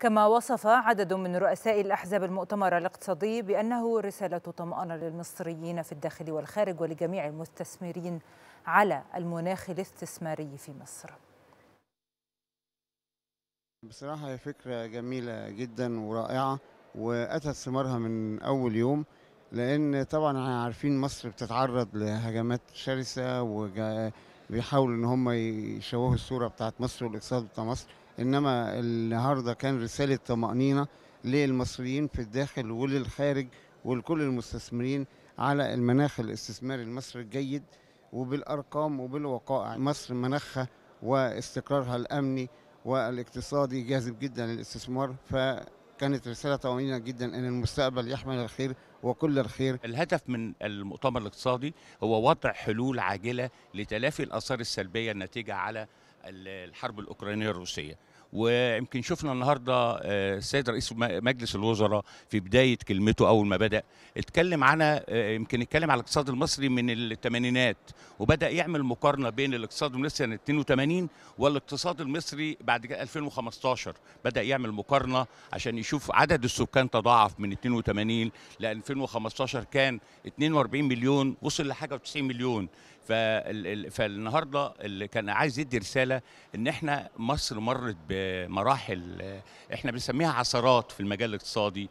كما وصف عدد من رؤساء الأحزاب المؤتمر الاقتصادي بأنه رسالة طمأنة للمصريين في الداخل والخارج ولجميع المستثمرين على المناخ الاستثماري في مصر بصراحة هي فكرة جميلة جدا ورائعة وأتت ثمارها من أول يوم لأن طبعا احنا عارفين مصر بتتعرض لهجمات شرسة وبيحاولوا إن هم يشوهوا الصورة بتاعت مصر والاقتصاد بتاع مصر انما النهارده كان رساله طمانينه للمصريين في الداخل وللخارج ولكل المستثمرين على المناخ الاستثماري المصري الجيد وبالارقام وبالوقائع مصر مناخها واستقرارها الامني والاقتصادي جاذب جدا للاستثمار فكانت رساله طمانينه جدا ان المستقبل يحمل الخير وكل الخير الهدف من المؤتمر الاقتصادي هو وضع حلول عاجله لتلافي الاثار السلبيه الناتجه على الحرب الأوكرانية الروسية ويمكن شفنا النهارده آه، السيد رئيس مجلس الوزراء في بدايه كلمته اول ما بدا اتكلم عن آه، يمكن اتكلم على الاقتصاد المصري من الثمانينات وبدا يعمل مقارنه بين الاقتصاد المصري سنه يعني 82 والاقتصاد المصري بعد كده 2015 بدا يعمل مقارنه عشان يشوف عدد السكان تضاعف من 82 ل 2015 كان 42 مليون وصل لحاجه و90 مليون فالنهارده اللي كان عايز يدي رساله ان احنا مصر مرت ب مراحل احنا بنسميها عثرات في المجال الاقتصادي